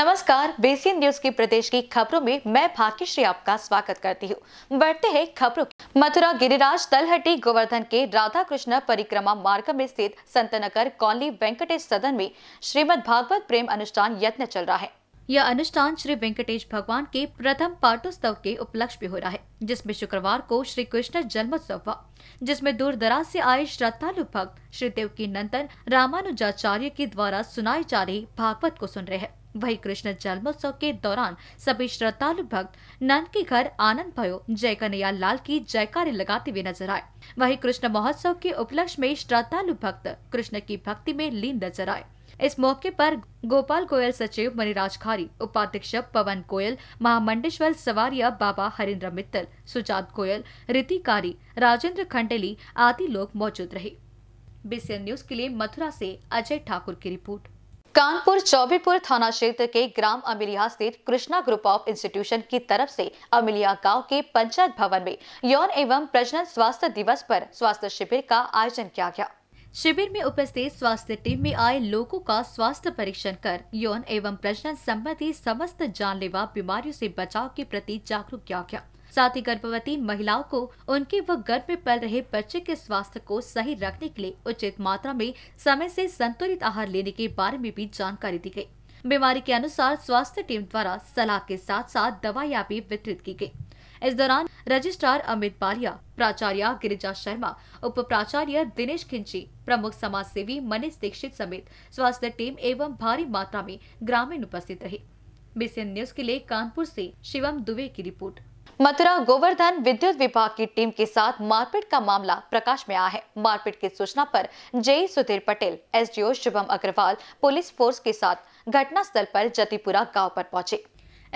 नमस्कार Bayesian news की प्रदेश की खबरों में मैं भाग्यश्री आपका स्वागत करती हूँ बढ़ते हैं खबरों मथुरा गिरिराज तलहटी गोवर्धन के राधा कृष्ण परिक्रमा मार्ग में स्थित संतनगर कॉलोनी वेंकटेश सदन में श्रीमद भागवत प्रेम अनुष्ठान यत्न चल रहा है यह अनुष्ठान श्री वेंकटेश भगवान के प्रथम पाठोत्सव के उपलक्ष्य में हो रहा है जिसमें शुक्रवार को श्री कृष्ण जन्मोत्सव हुआ जिसमें दूर दराज से आए श्रद्धालु भक्त श्रीदेव की नंदन रामानुजाचार्य के द्वारा सुनाई जा रही भागवत को सुन रहे हैं वही कृष्ण जन्मोत्सव के दौरान सभी श्रद्धालु भक्त नंद के घर आनंद भयो जय कन्हैया लाल की जयकारे लगाते हुए नजर आए वही कृष्ण महोत्सव के उपलक्ष्य में श्रद्धालु भक्त कृष्ण की भक्ति में लीन नजर आए इस मौके पर गोपाल गोयल सचिव मणिराज खारी उपाध्यक्ष पवन गोयल महामंडेश्वर सवारिया बाबा हरिंद्र मित्तल सुजात गोयल रितिकारी राजेंद्र खंडेली आदि लोग मौजूद रहे बीसीएन न्यूज के लिए मथुरा से अजय ठाकुर की रिपोर्ट कानपुर चौबीपुर थाना क्षेत्र के ग्राम अमिलिया स्थित कृष्णा ग्रुप ऑफ इंस्टीट्यूशन की तरफ से अमिलिया गांव के पंचायत भवन में यौन एवं प्रजनन स्वास्थ्य दिवस पर स्वास्थ्य शिविर का आयोजन किया गया शिविर में उपस्थित स्वास्थ्य टीम में आए लोगों का स्वास्थ्य परीक्षण कर यौन एवं प्रजनन संबंधी समस्त जानलेवा बीमारियों से बचाव के प्रति जागरूक किया गया साथ ही गर्भवती महिलाओं को उनके व गर्भ में पल रहे बच्चे के स्वास्थ्य को सही रखने के लिए उचित मात्रा में समय से संतुलित आहार लेने के बारे में भी जानकारी दी गयी बीमारी के अनुसार स्वास्थ्य टीम द्वारा सलाह के साथ साथ दवाया भी वितरित की गयी इस दौरान रजिस्ट्रार अमित बालिया प्राचार्य गिरिजा शर्मा उप प्राचार्य दिनेश खिंची प्रमुख समाज सेवी मनीष दीक्षित समेत स्वास्थ्य टीम एवं भारी मात्रा में ग्रामीण उपस्थित रहे बीसीएन न्यूज के लिए कानपुर से शिवम दुबे की रिपोर्ट मथुरा गोवर्धन विद्युत विभाग की टीम के साथ मारपीट का मामला प्रकाश में आया है मारपीट की सूचना पर JE Sudhir Patel SDO Shubham Agarwal police force के साथ घटनास्थल पर जतिपुरा गांव पर पहुंचे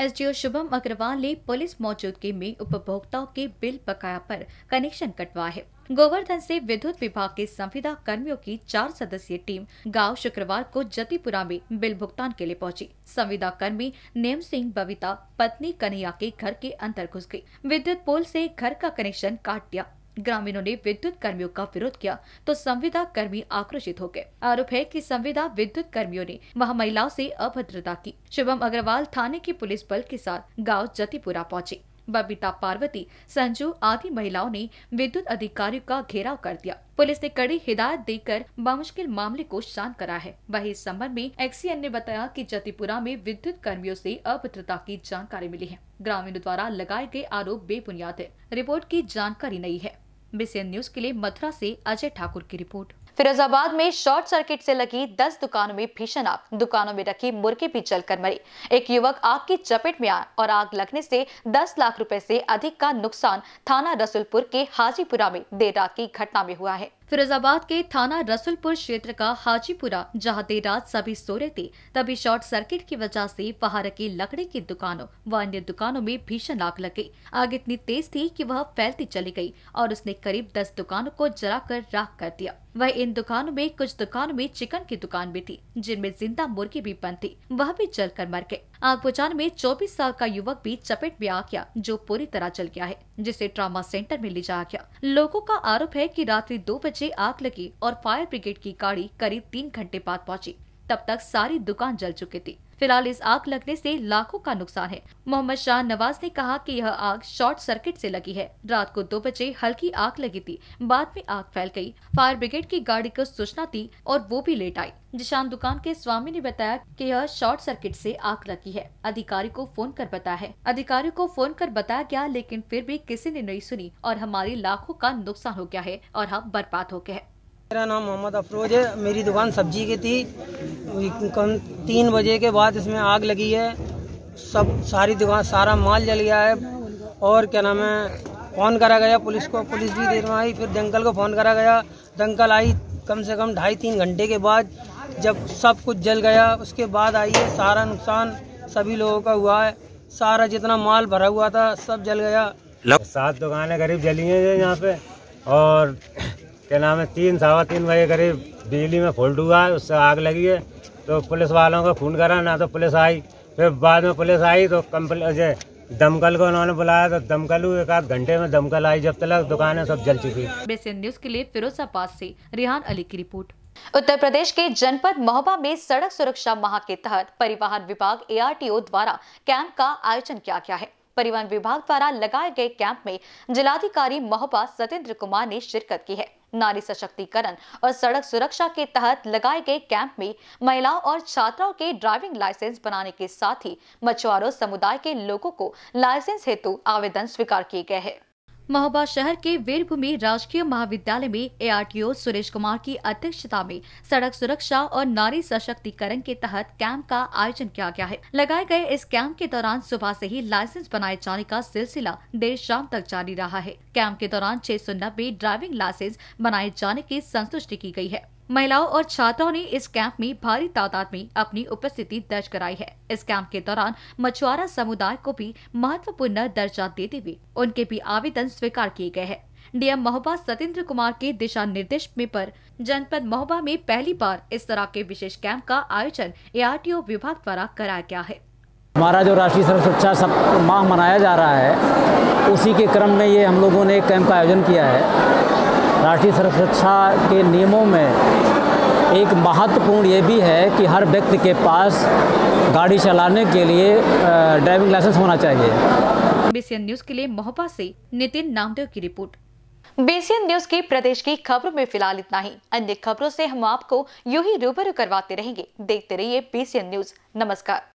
एसडीओ शुभम अग्रवाल ने पुलिस मौजूदगी में उपभोक्ताओं के बिल बकाया पर कनेक्शन कटवाया है गोवर्धन से विद्युत विभाग के संविदा कर्मियों की चार सदस्यीय टीम गांव शुक्रवार को जतीपुरा में बिल भुगतान के लिए पहुंची। संविदा कर्मी नेम सिंह बबीता पत्नी कन्हैया के घर के अंदर घुस गई विद्युत पोल से घर का कनेक्शन काट दिया ग्रामीणों ने विद्युत कर्मियों का विरोध किया तो संविदा कर्मी आक्रोशित हो गए आरोप है कि संविदा विद्युत कर्मियों ने वहां महिलाओं से अभद्रता की शुभम अग्रवाल थाने की पुलिस बल के साथ गांव जतिपुरा पहुंचे बबीता पार्वती संजू आदि महिलाओं ने विद्युत अधिकारियों का घेराव कर दिया पुलिस ने कड़ी हिदायत देकर बामुश्किल मामले को शांत करा है वही इस संबंध में एक्सीएन ने बताया कि जतिपुरा में विद्युत कर्मियों से अभद्रता की जानकारी मिली है ग्रामीणों द्वारा लगाए गए आरोप बेबुनियाद है रिपोर्ट की जानकारी नहीं है बीसीएन न्यूज के लिए मथुरा ऐसी अजय ठाकुर की रिपोर्ट फिरोजाबाद में शॉर्ट सर्किट से लगी 10 दुकानों में भीषण आग दुकानों में रखी मुर्गी भी जलकर मरी एक युवक आग की चपेट में आया और आग लगने से 10 लाख रुपए से अधिक का नुकसान थाना रसुलपुर के हाजीपुरा में देर रात की घटना में हुआ है फिरोजाबाद के थाना रसुलपुर क्षेत्र का हाजीपुरा जहां देर रात सभी सो रहे थे तभी शॉर्ट सर्किट की वजह से वहां रखी लकड़ी की दुकानों व अन्य दुकानों में भीषण आग लग गई आग इतनी तेज थी कि वह फैलती चली गई और उसने करीब दस दुकानों को जलाकर राख कर दिया वह इन दुकानों में कुछ दुकानों में चिकन की दुकान भी थी जिनमें जिंदा मुर्गी भी बंद थी वह भी जलकर मर गयी आग बुझाने में चौबीस साल का युवक भी चपेट में आ गया जो पूरी तरह जल गया है जिसे ट्रामा सेंटर में ले जाया गया लोगों का आरोप है कि रात्रि दो बजे आग लगी और फायर ब्रिगेड की गाड़ी करीब तीन घंटे बाद पहुंची तब तक सारी दुकान जल चुकी थी फिलहाल इस आग लगने से लाखों का नुकसान है मोहम्मद शाह नवाज ने कहा कि यह आग शॉर्ट सर्किट से लगी है रात को दो बजे हल्की आग लगी थी बाद में आग फैल गई फायर ब्रिगेड की गाड़ी को सूचना दी और वो भी लेट आई जिशान दुकान के स्वामी ने बताया कि यह शॉर्ट सर्किट से आग लगी है अधिकारी को फोन कर बताया है अधिकारी को फोन कर बताया गया लेकिन फिर भी किसी ने नहीं सुनी और हमारी लाखों का नुकसान हो गया है और हम बर्बाद हो गए मेरा नाम मोहम्मद अफरोज है मेरी दुकान सब्जी की थी कम तीन बजे के बाद इसमें आग लगी है सब सारी दुकान सारा माल जल गया है और क्या नाम है फ़ोन करा गया पुलिस को पुलिस भी देर में आई फिर दंकल को फ़ोन करा गया दंकल आई कम से कम ढाई तीन घंटे के बाद जब सब कुछ जल गया उसके बाद आई है सारा नुकसान सभी लोगों का हुआ है सारा जितना माल भरा हुआ था सब जल गया सात दुकानें करीब जली हैं यहाँ पे और क्या नाम है तीन सवा तीन बजे करीब बिजली में फोल्ट हुआ है उससे आग लगी है तो पुलिस वालों को फ़ोन करा ना तो पुलिस आई फिर बाद में पुलिस आई तो कंप्ले दमकल को उन्होंने बुलाया तो दमकल एक आध घंटे में दमकल आई जब तक दुकानें सब जल चुकी बेसन न्यूज के लिए फिरोजाबाद ऐसी रिहान अली की रिपोर्ट उत्तर प्रदेश के जनपद महोबा में सड़क सुरक्षा माह के तहत परिवहन विभाग एआरटीओ द्वारा कैंप का आयोजन किया गया है परिवहन विभाग द्वारा लगाए गए कैंप में जिलाधिकारी महोबा सत्येंद्र कुमार ने शिरकत की है नारी सशक्तिकरण और सड़क सुरक्षा के तहत लगाए गए कैंप में महिलाओं और छात्राओं के ड्राइविंग लाइसेंस बनाने के साथ ही मछुआरों समुदाय के लोगों को लाइसेंस हेतु आवेदन स्वीकार किए गए हैं महोबा शहर के वीरभूमि राजकीय महाविद्यालय में एआरटीओ सुरेश कुमार की अध्यक्षता में सड़क सुरक्षा और नारी सशक्तिकरण के तहत कैंप का आयोजन किया गया है लगाए गए इस कैंप के दौरान सुबह से ही लाइसेंस बनाए जाने का सिलसिला देर शाम तक जारी रहा है कैंप के दौरान छह सौ नब्बे ड्राइविंग लाइसेंस बनाए जाने की संतुष्टि की गयी है महिलाओं और छात्राओं ने इस कैंप में भारी तादाद में अपनी उपस्थिति दर्ज कराई है इस कैंप के दौरान मछुआरा समुदाय को भी महत्वपूर्ण दर्जा देते हुए उनके भी आवेदन स्वीकार किए गए हैं डीएम महोबा सतेंद्र कुमार के दिशा निर्देश में पर जनपद महोबा में पहली बार इस तरह के विशेष कैंप का आयोजन ए विभाग द्वारा कराया गया है हमारा जो राष्ट्रीय सर्व शिक्षा माह मनाया जा रहा है उसी के क्रम में ये हम लोगों ने एक कैंप का आयोजन किया है राष्ट्रीय सुरक्षा के नियमों में एक महत्वपूर्ण ये भी है कि हर व्यक्ति के पास गाड़ी चलाने के लिए ड्राइविंग लाइसेंस होना चाहिए बीसीएन न्यूज के लिए महोपा से नितिन नामदेव की रिपोर्ट बीसीएन न्यूज की प्रदेश की खबरों में फिलहाल इतना ही अन्य खबरों से हम आपको यू ही रूबरू करवाते रहेंगे देखते रहिए बीसीएन न्यूज नमस्कार